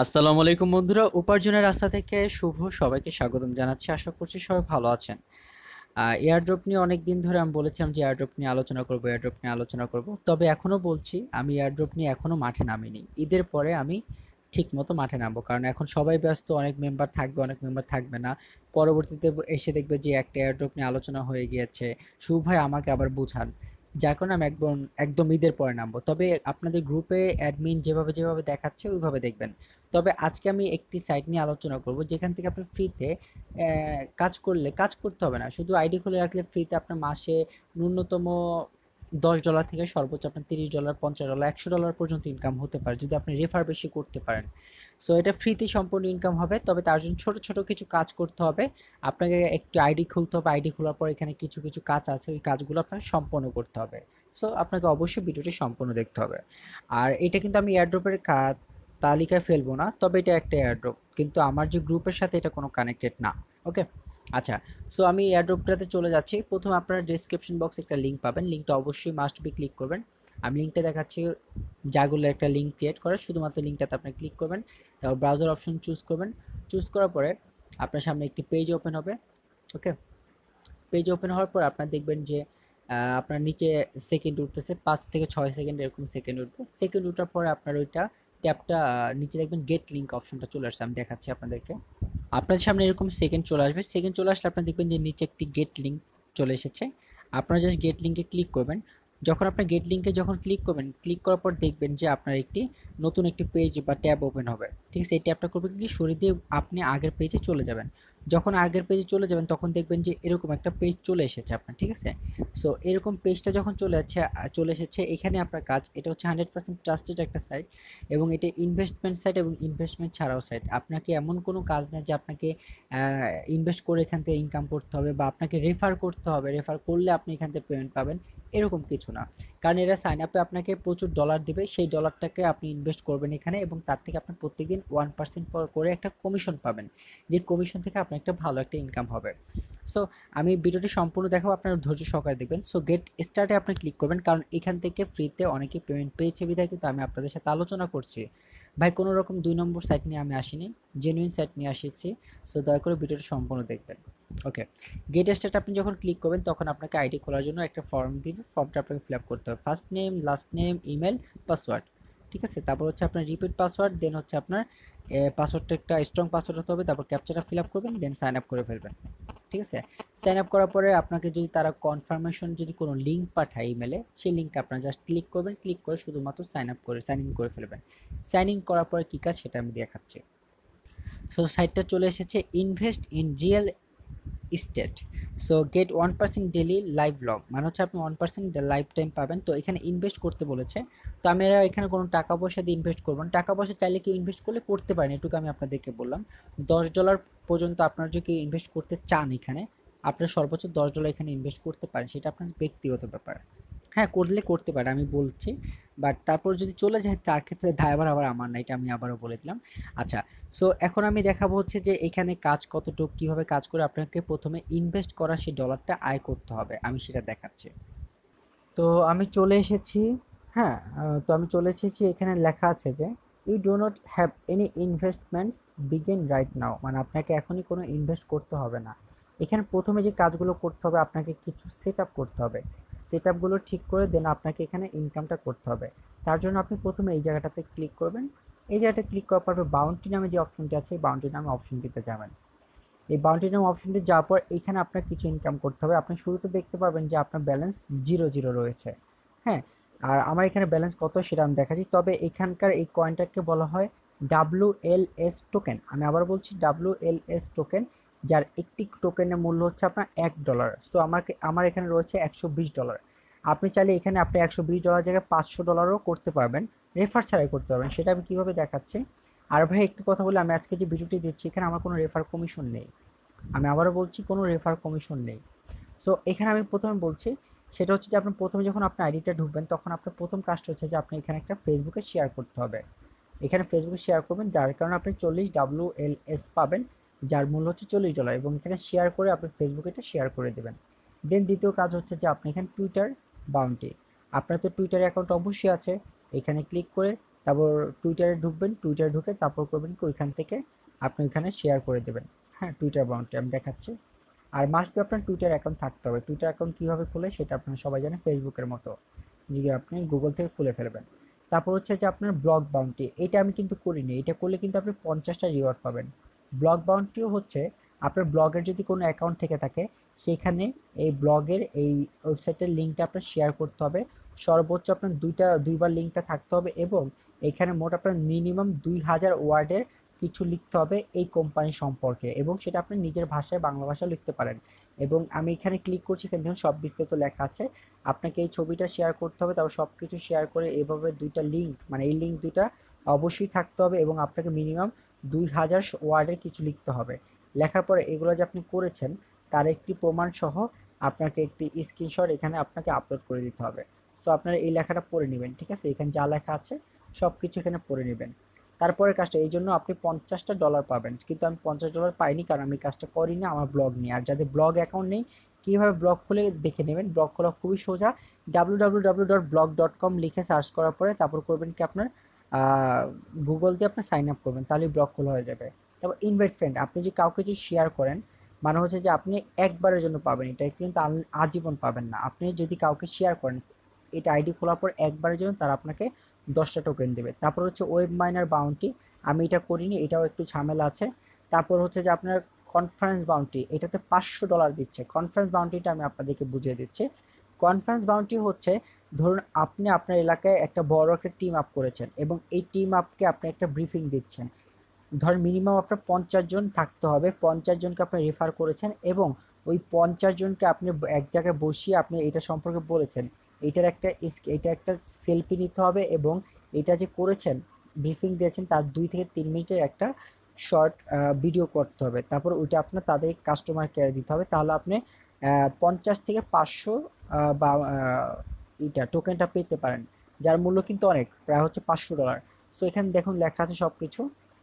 আসসালামু আলাইকুম বন্ধুরা উপার্জনের রাস্তা থেকে শুভ সবাইকে স্বাগতম জানাচ্ছি আশা করছি সবাই ভালো আছেন এয়ারড্রপ নিয়ে অনেক দিন ধরে আমি বলেছিলাম যে এয়ারড্রপ নিয়ে আলোচনা করব এয়ারড্রপ নিয়ে আলোচনা করব তবে এখনও বলছি আমি এয়ারড্রপ নিয়ে এখনও মাঠে নামিনি ঈদের পরে আমি ঠিক মতো মাঠে নামবো কারণ এখন সবাই ব্যস্ত অনেক মেম্বার থাকবে অনেক মেম্বার থাকবে না পরবর্তীতে এসে দেখবে যে একটা এয়ারড্রপ নিয়ে আলোচনা হয়ে গিয়েছে শুভ ভাই আমাকে আবার বুঝান যার কারণে আমি একদম একদম ঈদের পরে নামবো তবে আপনাদের গ্রুপে অ্যাডমিন যেভাবে যেভাবে দেখাচ্ছে ওইভাবে দেখবেন তবে আজকে আমি একটি সাইট নিয়ে আলোচনা করব যেখান থেকে আপনি ফ্রিতে কাজ করলে কাজ করতে হবে না শুধু আইডি খুলে রাখলে ফ্রিতে আপনার মাসে ন্যূনতম দশ ডলার থেকে সর্বোচ্চ আপনার তিরিশ ডলার পঞ্চাশ ডলার একশো ডলার পর্যন্ত ইনকাম হতে পারে যদি আপনি রেফার বেশি করতে পারেন সো এটা ফ্রিতে সম্পূর্ণ ইনকাম হবে তবে তার জন্য ছোটো ছোটো কিছু কাজ করতে হবে আপনাকে একটু আইডি খুলতে হবে আইডি খোলার পর এখানে কিছু কিছু কাজ আছে ওই কাজগুলো আপনার সম্পন্ন করতে হবে সো আপনাকে অবশ্যই ভিডিওটি সম্পূর্ণ দেখতে হবে আর এটা কিন্তু আমি এয়ারড্রপের তালিকায় ফেলবো না তবে এটা একটা এয়ারড্রপ কিন্তু আমার যে গ্রুপের সাথে এটা কোনো কানেক্টেড না ওকে আচ্ছা সো আমি এয়ারড্রপটাতে চলে যাচ্ছি প্রথমে আপনারা ডিসক্রিপশন বক্সে একটা লিঙ্ক পাবেন লিঙ্কটা অবশ্যই মাস্ট বি ক্লিক করবেন আমি লিঙ্কটা দেখাচ্ছি যাগুলো একটা লিঙ্ক ক্রিয়েট করা শুধুমাত্র লিঙ্কটাতে আপনি ক্লিক করবেন তারপর ব্রাউজার অপশন চুজ করবেন চুজ করার পরে আপনার সামনে একটি পেজ ওপেন হবে ওকে পেজ ওপেন হওয়ার পর আপনার দেখবেন যে আপনার নিচে সেকেন্ড উঠতেছে পাঁচ থেকে ছয় সেকেন্ড এরকম সেকেন্ড উঠবে সেকেন্ড উঠার পরে আপনার ওইটা ট্যাবটা নিচে দেখবেন গেট লিঙ্ক অপশনটা চলে আসছে আমি দেখাচ্ছি আপনাদেরকে আপনাদের সামনে এরকম সেকেন্ড চলে আসবে সেকেন্ড চলে আসলে আপনারা দেখবেন যে নিচে একটি গেট লিঙ্ক চলে এসেছে আপনারা জাস্ট গেট লিঙ্কে ক্লিক করবেন যখন আপনার গেট লিঙ্কে যখন ক্লিক করবেন ক্লিক করার পর দেখবেন যে আপনার একটি নতুন একটি পেজ বা ট্যাব ওপেন হবে ঠিক আছে এই ট্যাবটা করবেন কি সরিয়ে দিয়ে আপনি আগের পেজে চলে যাবেন যখন আগের পেজে চলে যাবেন তখন দেখবেন যে এরকম একটা পেজ চলে এসেছে আপনার ঠিক আছে সো এরকম পেজটা যখন চলে যাচ্ছে চলে এসেছে এখানে আপনার কাজ এটা হচ্ছে হান্ড্রেড পার্সেন্ট ট্রাস্টেড একটা সাইট এবং এটা ইনভেস্টমেন্ট সাইট এবং ইনভেস্টমেন্ট ছাড়াও সাইট আপনাকে এমন কোনো কাজ নেই যে আপনাকে ইনভেস্ট করে এখান থেকে ইনকাম করতে হবে বা আপনাকে রেফার করতে হবে রেফার করলে আপনি এখান থেকে পেমেন্ট পাবেন এরকম কিছু না কারণ এরা সাইন আপে আপনাকে প্রচুর ডলার দেবে সেই ডলারটাকে আপনি ইনভেস্ট করবেন এখানে এবং তার থেকে আপনার প্রত্যেকদিন ওয়ান পার্সেন্ট করে একটা কমিশন পাবেন যে কমিশন থেকে আপনি আপনার একটা ভালো একটা ইনকাম হবে সো আমি ভিডিওটি সম্পূর্ণ দেখাবো আপনার ধৈর্য সহকারে দেখবেন সো গেট স্টার্টে আপনি ক্লিক করবেন কারণ এখান থেকে ফ্রিতে অনেকে পেমেন্ট পেয়েছে বিধায় কিন্তু আমি আপনাদের সাথে আলোচনা করছি ভাই কোনো রকম দুই নম্বর সাইট নিয়ে আমি আসিনি জেনুইন সাইট নিয়ে আসিছি সো দয়া করে ভিডিওটি সম্পূর্ণ দেখবেন ওকে গেট স্টার্ট আপনি যখন ক্লিক করবেন তখন আপনাকে আইডি খোলার জন্য একটা ফর্ম দিবে ফর্মটা আপনাকে ফিল আপ করতে হবে first name last name email password ঠিক আছে তারপর হচ্ছে আপনার রিপিট পাসওয়ার্ড দেন হচ্ছে আপনার পাসওয়ার্ডটা একটা স্ট্রং পাসওয়ার্ড হতে হবে তারপর ক্যাপচাটা ফিল আপ করবেন দেন সাইন আপ করে ফেলবেন ঠিক আছে সাইন আপ করার পরে আপনাকে যদি তারা কনফার্মেশন যদি কোনো লিঙ্ক পাঠায় ইমেলে সেই লিঙ্ক আপনারা জাস্ট ক্লিক করবেন ক্লিক করে শুধুমাত্র সাইন আপ করে সাইন ইন করে ফেলবেন সাইন ইন করার পরে কী কাজ সেটা আমি দেখাচ্ছি সো সাইটটা চলে এসেছে invest in real estate so get one percent daily live log মানে হচ্ছে আপনি ওয়ান পার্সেন্ট লাইফ টাইম পাবেন তো এখানে ইনভেস্ট করতে বলেছে তো আমি এখানে কোনো টাকা পয়সা দিয়ে ইনভেস্ট করবো না টাকা পয়সা চাইলে কেউ ইনভেস্ট করলে করতে পারেন এটুকু আমি আপনাদেরকে বললাম দশ ডলার পর্যন্ত আপনারা যদি কেউ ইনভেস্ট করতে চান এখানে আপনারা সর্বোচ্চ দশ ডলার এখানে ইনভেস্ট করতে পারেন সেটা আপনার ব্যক্তিগত ব্যাপার হ্যাঁ করলে করতে পারে আমি বলছি বাট তারপর যদি চলে যায় তার ক্ষেত্রে দায়বার আবার আমার না এটা আমি আবারও বলে দিলাম আচ্ছা সো এখন আমি দেখাবো হচ্ছে যে এখানে কাজ কতটুকু কীভাবে কাজ করে আপনাকে প্রথমে ইনভেস্ট করা সেই ডলারটা আয় করতে হবে আমি সেটা দেখাচ্ছি তো আমি চলে এসেছি হ্যাঁ তো আমি চলে এসেছি এখানে লেখা আছে যে you do not have any investments begin right now মানে আপনাকে এখনই কোনো ইনভেস্ট করতে হবে না এখানে প্রথমে যে কাজগুলো করতে হবে আপনাকে কিছু সেট করতে হবে সেট আপগুলো ঠিক করে দেন আপনাকে এখানে ইনকামটা করতে হবে তার জন্য আপনি প্রথমে এই জায়গাটাতে ক্লিক করবেন এই জায়গাটা ক্লিক করার পর বাউন্টি নামে যে অপশনটি আছে এই বাউন্টি নামে অপশনটিতে যাবেন এই বাউন্টি নামে অপশনটি যাওয়ার পর এখানে আপনার কিছু ইনকাম করতে হবে আপনি শুরুতে দেখতে পাবেন যে আপনার ব্যালেন্স জিরো জিরো রয়েছে হ্যাঁ আর আমার এখানে ব্যালেন্স কত সেটা আমি দেখাচ্ছি তবে এখানকার এই কয়েনটাকে বলা হয় ডাব্লু এল এস টোকেন আমি আবার বলছি ডাব্লু এল এস টোকেন যার একটি টোকেনের মূল্য হচ্ছে আপনার এক ডলার সো আমাকে আমার এখানে রয়েছে একশো বিশ ডলার আপনি চাইলে এখানে আপনি একশো বিশ ডলার জায়গায় পাঁচশো ডলারও করতে পারবেন রেফার ছাড়াই করতে পারবেন সেটা আমি কীভাবে দেখাচ্ছি আর ভাই একটু কথা বলে আমি আজকে যে ভিডিওটি দিচ্ছি এখানে আমার কোনো রেফার কমিশন নেই আমি আবারও বলছি কোনো রেফার কমিশন নেই সো এখানে আমি প্রথমে বলছি সেটা হচ্ছে যে আপনি প্রথমে যখন আপনার আইডিটা ঢুকবেন তখন আপনার প্রথম কাজটা হচ্ছে যে আপনি এখানে একটা ফেসবুকে শেয়ার করতে হবে এখানে ফেসবুকে শেয়ার করবেন যার কারণে আপনি চল্লিশ ডাব্লিউ এল এস পাবেন যার মূল্য হচ্ছে চল্লিশ ডলার এবং এখানে শেয়ার করে আপনি ফেসবুকে এটা শেয়ার করে দেবেন দেন দ্বিতীয় কাজ হচ্ছে যে আপনি এখানে টুইটার বাউন্টি আপনার তো টুইটার অ্যাকাউন্ট অবশ্যই আছে এখানে ক্লিক করে তারপর টুইটারে ঢুকবেন টুইটারে ঢুকে তারপর করবেন কি ওইখান থেকে আপনি ওইখানে শেয়ার করে দেবেন হ্যাঁ টুইটার বাউন্টি আমি দেখাচ্ছি আর মাস্ট বি আপনার টুইটার অ্যাকাউন্ট থাকতে হবে টুইটার অ্যাকাউন্ট কীভাবে খুলে সেটা আপনারা সবাই জানেন ফেসবুকের মতো যে আপনি গুগল থেকে খুলে ফেলবেন তারপর হচ্ছে যে আপনার ব্লগ বাউন্টি এটা আমি কিন্তু করিনি এটা করলে কিন্তু আপনি পঞ্চাশটা রিওয়ার্ড পাবেন ব্লগ বাউন্ডটিও হচ্ছে আপনার ব্লগের যদি কোনো অ্যাকাউন্ট থেকে থাকে সেখানে এই ব্লগের এই ওয়েবসাইটের লিঙ্কটা আপনার শেয়ার করতে হবে সর্বোচ্চ আপনার দুইটা দুইবার লিঙ্কটা থাকতে হবে এবং এখানে মোট আপনার মিনিমাম দুই হাজার ওয়ার্ডের কিছু লিখতে হবে এই কোম্পানি সম্পর্কে এবং সেটা আপনি নিজের ভাষায় বাংলা ভাষায় লিখতে পারেন এবং আমি এখানে ক্লিক করছি এখানে দেখুন সব বিস্তারিত লেখা আছে আপনাকে এই ছবিটা শেয়ার করতে হবে তারপর সব কিছু শেয়ার করে এভাবে দুইটা লিঙ্ক মানে এই লিঙ্ক দুইটা অবশ্যই থাকতে হবে এবং আপনাকে মিনিমাম দুই হাজার ওয়ার্ডে কিছু লিখতে হবে লেখার পরে এগুলো যে আপনি করেছেন তার একটি প্রমাণ সহ আপনাকে একটি স্ক্রিনশট এখানে আপনাকে আপলোড করে দিতে হবে সো আপনারা এই লেখাটা পড়ে নেবেন ঠিক আছে এখানে যা লেখা আছে সব কিছু এখানে পড়ে নেবেন তারপরে কাজটা এই জন্য আপনি পঞ্চাশটা ডলার পাবেন কিন্তু আমি পঞ্চাশ ডলার পাইনি কারণ আমি কাজটা করিনি আমার ব্লগ নিয়ে আর যাদের ব্লগ অ্যাকাউন্ট নেই কীভাবে ব্লগ খুলে দেখে নেবেন ব্লগ খোলা খুবই সোজা W W W dot blog dot com লিখে সার্চ করার পরে তারপর করবেন কি আপনার গুগল দিয়ে আপনি সাইন আপ করবেন তাহলে ব্লক খোলা হয়ে যাবে তারপর ইনভাইট ফ্রেন্ড আপনি যে কাউকে যদি শেয়ার করেন মানে হচ্ছে যে আপনি একবারের জন্য পাবেন এটা কিন্তু আজীবন পাবেন না আপনি যদি কাউকে শেয়ার করেন এটা আইডি খোলার পর একবারের জন্য তারা আপনাকে দশটা টোকেন দেবে তারপর হচ্ছে ওয়েব মাইনার বাউন্টি আমি এটা করিনি এটাও একটু ঝামেলা আছে তারপর হচ্ছে যে আপনার কনফারেন্স বাউন্টি এটাতে পাঁচশো ডলার দিচ্ছে কনফারেন্স বাউন্টিটা আমি আপনাদেরকে বুঝিয়ে দিচ্ছি কনফারেন্স বাউন্ডারি হচ্ছে ধরুন আপনি আপনার এলাকায় একটা বড় একটা টিম আপ করেছেন এবং এই টিম আপকে আপনি একটা ব্রিফিং দিচ্ছেন ধর মিনিমাম আপনার পঞ্চাশ জন থাকতে হবে পঞ্চাশ জনকে আপনি রেফার করেছেন এবং ওই পঞ্চাশ জনকে আপনি এক জায়গায় বসিয়ে আপনি এটা সম্পর্কে বলেছেন এটার একটা এটা একটা সেলফি নিতে হবে এবং এটা যে করেছেন ব্রিফিং দিয়েছেন তার দুই থেকে তিন মিনিটের একটা শর্ট ভিডিও করতে হবে তারপর ওইটা আপনার তাদের কাস্টমার কেয়ারে দিতে হবে তাহলে আপনি পঞ্চাশ থেকে পাঁচশো বা এটা টোকেনটা পেতে পারেন যার মূল্য কিন্তু অনেক প্রায় হচ্ছে পাঁচশো ডলার সো এখানে দেখুন লেখা আছে সব কিছু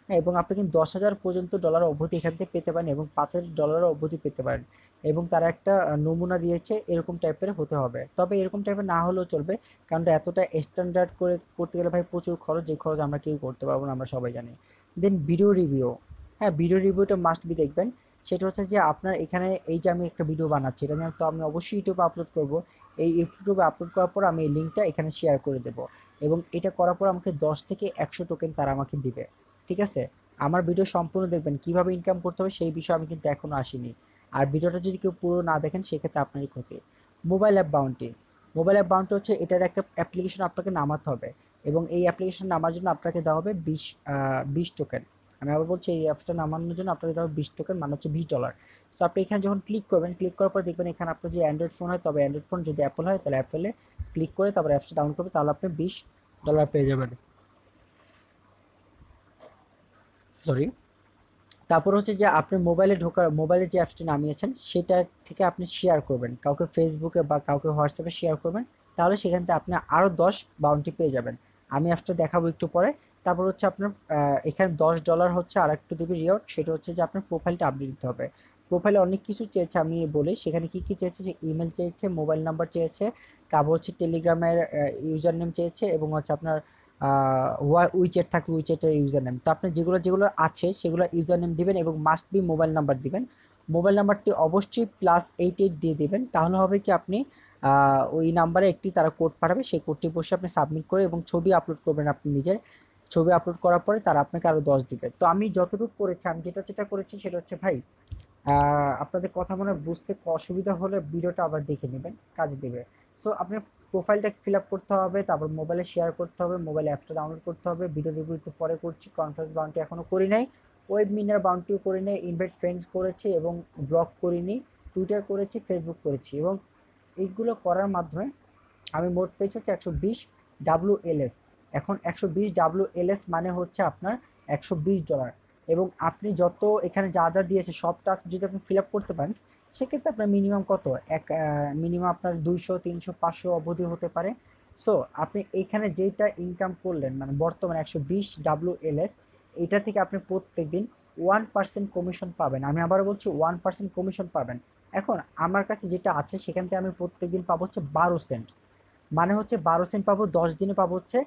হ্যাঁ, এবং আপনি কিন্তু দশ হাজার পর্যন্ত ডলার অবধি এখান থেকে পেতে পারেন এবং পাঁচ হাজার ডলার অবধি পেতে পারেন এবং তারা একটা নমুনা দিয়েছে এরকম টাইপের হতে হবে তবে এরকম টাইপের না হলেও চলবে কারণ এতটা স্ট্যান্ডার্ড করে করতে গেলে ভাই প্রচুর খরচ যে খরচ আমরা কেউ করতে পারবো না আমরা সবাই জানি দেন ভিডিও রিভিউ হ্যাঁ ভিডিও রিভিউটা মাস্ট বি দেখবেন সেটা হচ্ছে যে আপনার এখানে এই যে আমি একটা ভিডিও বানাচ্ছি এটা নিয়ে তো আমি অবশ্যই ইউটিউবে আপলোড করব এই ইউটিউবে আপলোড করার পর আমি এই লিঙ্কটা এখানে শেয়ার করে দেব এবং এটা করার পর আমাকে দশ থেকে একশো টোকেন তারা আমাকে দিবে ঠিক আছে আমার ভিডিও সম্পূর্ণ দেখবেন কিভাবে ইনকাম করতে হবে সেই বিষয়ে আমি কিন্তু এখনও আসিনি আর ভিডিওটা যদি কেউ পুরো না দেখেন সেক্ষেত্রে আপনারই ক্ষতি mobile app bounty mobile app bounty হচ্ছে এটার একটা অ্যাপ্লিকেশন আপনাকে নামাতে হবে এবং এই অ্যাপ্লিকেশন নামার জন্য আপনাকে দেওয়া হবে বিশ বিশ টোকেন আমি আবার বলছি এই অ্যাপসটা নামানোর জন্য আপনার দিতে হবে বিশ টোকেন মানে হচ্ছে বিশ ডলার সো আপনি এখানে যখন ক্লিক করবেন ক্লিক করার পর দেখবেন এখানে আপনার যদি অ্যান্ড্রয়েড ফোন হয় তবে অ্যান্ড্রয়েড ফোন যদি অ্যাপল হয় তাহলে অ্যাপেলে ক্লিক করে তারপর অ্যাপসটা ডাউন করবে তাহলে আপনি বিশ ডলার পেয়ে যাবেন সরি তারপর হচ্ছে যে আপনি মোবাইলে ঢোকার মোবাইলে যে অ্যাপসটি নামিয়েছেন সেটা থেকে আপনি শেয়ার করবেন কাউকে ফেসবুকে বা কাউকে হোয়াটসঅ্যাপে শেয়ার করবেন তাহলে সেখান থেকে আপনি আরও দশ বাউন্টি পেয়ে যাবেন আমি অ্যাপসটা দেখাবো একটু পরে তারপর হচ্ছে আপনার এখানে দশ ডলার হচ্ছে আর একটু দেবে রিওয়ার্ড সেটা হচ্ছে যে আপনার প্রোফাইলটা আপডেট দিতে হবে প্রোফাইলে অনেক কিছু চেয়েছে আমি বলি সেখানে কী কী চেয়েছে যে ইমেল চেয়েছে মোবাইল নাম্বার চেয়েছে তারপর হচ্ছে টেলিগ্রামের ইউজার নেম চেয়েছে এবং হচ্ছে আপনার উইচেট থাকলে উইচেটের ইউজার নেম তো আপনি যেগুলো যেগুলো আছে সেগুলো ইউজার নেম দেবেন এবং মাস্ট বি মোবাইল নাম্বার দিবেন মোবাইল নাম্বারটি অবশ্যই প্লাস এইট এইট দিয়ে দেবেন তাহলে হবে কি আপনি ওই নাম্বারে একটি তারা কোড পাঠাবে সেই কোডটি বসে আপনি সাবমিট করে এবং ছবি আপলোড করবেন আপনি নিজের ছবি আপলোড করার পরে তারা আপনাকে আরও দশ দিবে তো আমি যতটুকু করেছি আমি যেটা যেটা করেছি সেটা হচ্ছে ভাই আপনাদের কথা মনে বুঝতে অসুবিধা হলে ভিডিওটা আবার দেখে নেবেন কাজ দেবে সো আপনার প্রোফাইলটা ফিল আপ করতে হবে তারপর মোবাইলে শেয়ার করতে হবে মোবাইল অ্যাপটা ডাউনলোড করতে হবে ভিডিও রিভিউ একটু পরে করছি কনফারেন্স বাউন্ডটি এখনও করি নাই ওয়েব মিনার বাউন্ডটিও করি নাই ইনভাইট ফ্রেন্ডস করেছি এবং ব্লগ করিনি টুইটার করেছি ফেসবুক করেছি এবং এইগুলো করার মাধ্যমে আমি মোট পেয়েছি হচ্ছে একশো বিশ ডাব্লু এল এস এখন একশো বিশ ডাব্লু এস মানে হচ্ছে আপনার একশো বিশ ডলার এবং আপনি যত এখানে যা যা দিয়েছে সব টাস্ক যদি আপনি ফিল আপ করতে পারেন সেক্ষেত্রে আপনার মিনিমাম কত এক মিনিমাম আপনার দুইশো তিনশো পাঁচশো অবধি হতে পারে সো আপনি এইখানে যেটা ইনকাম করলেন মানে বর্তমানে একশো বিশ ডাব্লু এস এটা থেকে আপনি প্রত্যেক দিন ওয়ান পার্সেন্ট কমিশন পাবেন আমি আবারও বলছি ওয়ান পার্সেন্ট কমিশন পাবেন এখন আমার কাছে যেটা আছে সেখান থেকে আমি প্রত্যেক দিন পাবো হচ্ছে বারো সেন্ট মানে হচ্ছে বারো সেন্ট পাবো দশ দিনে পাবো হচ্ছে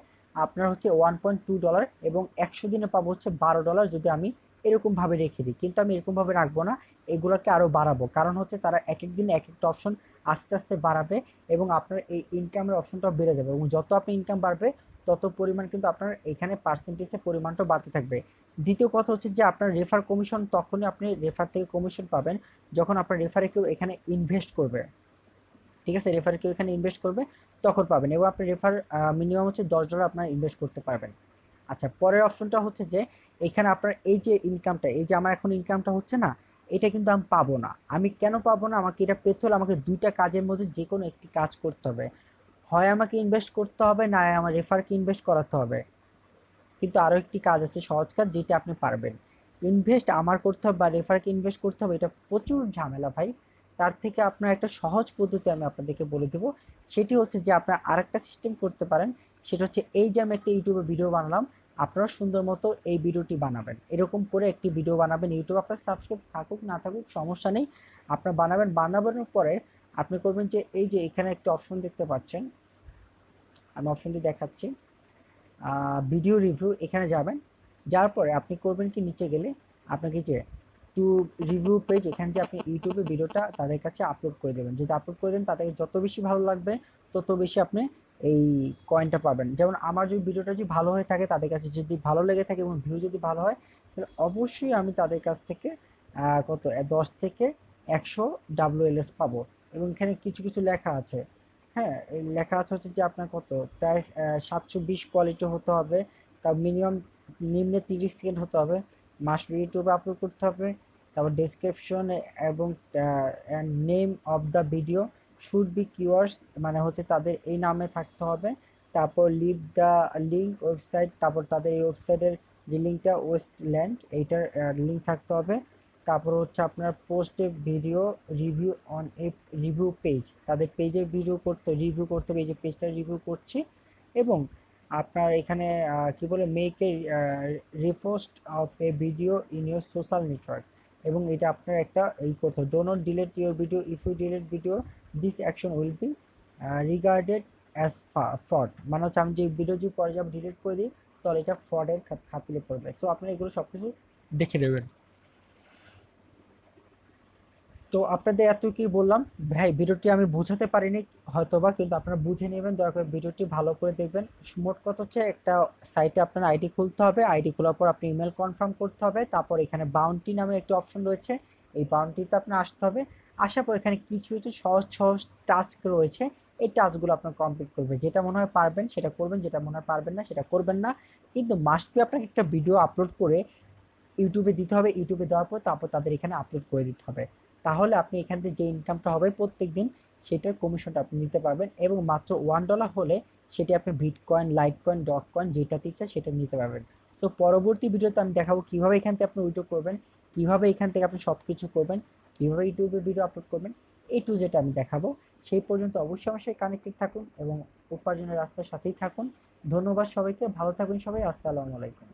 আপনার হচ্ছে ওয়ান পয়েন্ট টু ডলার এবং একশো দিনে পাবো হচ্ছে বারো ডলার যদি আমি এরকমভাবে রেখে দিই কিন্তু আমি এরকমভাবে রাখবো না এগুলোকে আরও বাড়াবো কারণ হচ্ছে তারা এক এক এক একটা অপশন আস্তে আস্তে বাড়াবে এবং আপনার এই ইনকামের অপশনটাও বেড়ে যাবে এবং যত আপনি ইনকাম বাড়বে তত পরিমাণ কিন্তু আপনার এখানে পার্সেন্টেজের পরিমাণটা বাড়তে থাকবে দ্বিতীয় কথা হচ্ছে যে আপনার রেফার কমিশন তখনই আপনি রেফার থেকে কমিশন পাবেন যখন আপনার রেফারে কেউ এখানে ইনভেস্ট করবে ঠিক আছে রেফার কেউ এখানে ইনভেস্ট করবে তখন পাবেন এবং আপনি রেফার মিনিমাম হচ্ছে দশ ডলার আপনার ইনভেস্ট করতে পারবেন আচ্ছা পরের অপশনটা হচ্ছে যে এখানে আপনার এই যে ইনকামটা এই যে আমার এখন ইনকামটা হচ্ছে না এটা কিন্তু আমি পাবো না আমি কেন পাবো না আমাকে এটা পেতে হলে আমাকে দুইটা কাজের মধ্যে যে কোনো একটি কাজ করতে হবে হয় আমাকে ইনভেস্ট করতে হবে না আমার রেফারকে ইনভেস্ট করাতে হবে কিন্তু আরও একটি কাজ আছে সহজ কাজ যেটা আপনি পারবেন ইনভেস্ট আমার করতে হবে বা রেফারকে ইনভেস্ট করতে হবে এটা প্রচুর ঝামেলা ভাই তার থেকে আপনার একটা সহজ পদ্ধতি আমি আপনাদেরকে বলে দেবো সেটি হচ্ছে যে আপনার আরেকটা সিস্টেম করতে পারেন সেটা হচ্ছে এই যে আমি একটা ইউটিউবে ভিডিও বানালাম আপনারা সুন্দর মতো এই ভিডিওটি বানাবেন এরকম করে একটি ভিডিও বানাবেন ইউটিউব আপনার সাবস্ক্রাইব থাকুক না থাকুক সমস্যা নেই আপনার বানাবেন বানাবেন পরে আপনি করবেন যে এই যে এখানে একটি অপশন দেখতে পাচ্ছেন আমি অপশনটি দেখাচ্ছি ভিডিও রিভিউ এখানে যাবেন যার পরে আপনি করবেন কি নিচে গেলে আপনাকে যে টু রিভিউ পেজ এখানে যে আপনি ইউটিউবে ভিডিওটা তাদের কাছে আপলোড করে দেবেন যদি আপলোড করে দেন তাদেরকে যত বেশি ভালো লাগবে তত বেশি আপনি এই কয়েনটা পাবেন যেমন আমার যদি ভিডিওটা যদি ভালো হয়ে থাকে তাদের কাছে যদি ভালো লেগে থাকে এবং ভিউ যদি ভালো হয় তাহলে অবশ্যই আমি তাদের কাছ থেকে কত দশ থেকে একশো ডাব্লিউ এল এস পাবো এবং এখানে কিছু কিছু লেখা আছে হ্যাঁ লেখা আছে হচ্ছে যে আপনার কত প্রায় সাতশো বিশ কোয়ালিটি হতে হবে তার মিনিমাম নিম্নে তিরিশ সেকেন্ড হতে হবে মাস্ট বি ইউটিউবে আপলোড করতে হবে তারপর ডেসক্রিপশন এবং name of the video should be keywords মানে হচ্ছে তাদের এই নামে থাকতে হবে তারপর লিভ দ্য লিঙ্ক ওয়েবসাইট তারপর তাদের এই ওয়েবসাইটের যে লিঙ্কটা ওয়েস্টল্যান্ড এইটার লিঙ্ক থাকতে হবে তারপর হচ্ছে আপনার পোস্টে video review on a review page তাদের পেজে ভিডিও করতে রিভিউ করতে হবে এই যে পেজটা রিভিউ করছি এবং আপনার এখানে কি বলে make repost of a video in your social network এবং এটা আপনার একটা এই করতে হবে do not delete your video if you delete video this action will be regarded as fraud মানে হচ্ছে আমি যে ভিডিও যদি পরে যাবো ডিলেট করে দিই তাহলে এটা ফ্রডের খাতিলে পড়বে সো আপনি এগুলো সব কিছু দেখে নেবেন তো আপনাদের এত কি বললাম ভাই ভিডিওটি আমি বোঝাতে পারিনি হয়তোবা কিন্তু আপনারা বুঝে নেবেন দয়া করে ভিডিওটি ভালো করে দেখবেন মোট কথা হচ্ছে একটা সাইটে আপনার আইডি খুলতে হবে আইডি খোলার পর আপনি ইমেল কনফার্ম করতে হবে তারপর এখানে বাউন্টি নামে একটি অপশন রয়েছে এই বাউন্টিতে আপনার আসতে হবে আসার পর এখানে কিছু কিছু সহজ সহজ টাস্ক রয়েছে এই টাস্কগুলো আপনার কমপ্লিট করবে যেটা মনে হয় পারবেন সেটা করবেন যেটা মনে হয় পারবেন না সেটা করবেন না কিন্তু মাস্ট আপনাকে একটা ভিডিও আপলোড করে ইউটিউবে দিতে হবে ইউটিউবে দেওয়ার পর তারপর তাদের এখানে আপলোড করে দিতে হবে তাহলে আপনি এখান থেকে যে ইনকামটা হবে প্রত্যেক দিন সেটার কমিশনটা আপনি নিতে পারবেন এবং মাত্র ওয়ান ডলার হলে সেটি আপনি bitcoin litecoin dot coin যেটাতে ইচ্ছা সেটা নিতে পারবেন সো পরবর্তী ভিডিওতে আমি দেখাবো কীভাবে এখান থেকে আপনি উইড্রো করবেন কীভাবে এখান থেকে আপনি সব কিছু করবেন কীভাবে ইউটিউবে ভিডিও আপলোড করবেন এ টু যেটা আমি দেখাবো সেই পর্যন্ত অবশ্যই অবশ্যই কানেক্টেড থাকুন এবং উপার্জনের রাস্তার সাথেই থাকুন ধন্যবাদ সবাইকে ভালো থাকুন সবাই আসসালামু আলাইকুম